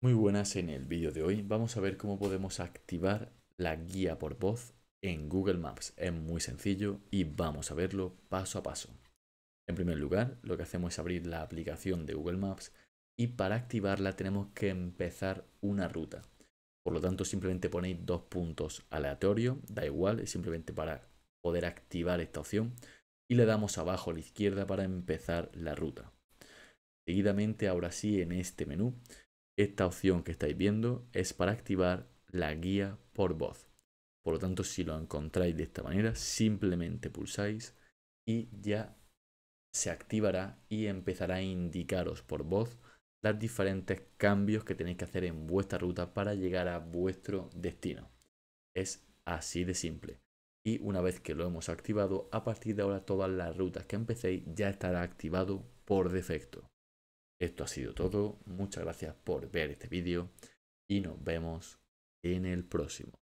Muy buenas, en el vídeo de hoy vamos a ver cómo podemos activar la guía por voz en Google Maps. Es muy sencillo y vamos a verlo paso a paso. En primer lugar, lo que hacemos es abrir la aplicación de Google Maps y para activarla tenemos que empezar una ruta. Por lo tanto, simplemente ponéis dos puntos aleatorios, da igual, es simplemente para poder activar esta opción y le damos abajo a la izquierda para empezar la ruta. Seguidamente, ahora sí, en este menú esta opción que estáis viendo es para activar la guía por voz. Por lo tanto, si lo encontráis de esta manera, simplemente pulsáis y ya se activará y empezará a indicaros por voz los diferentes cambios que tenéis que hacer en vuestra ruta para llegar a vuestro destino. Es así de simple. Y una vez que lo hemos activado, a partir de ahora todas las rutas que empecéis ya estará activado por defecto. Esto ha sido todo. Muchas gracias por ver este vídeo y nos vemos en el próximo.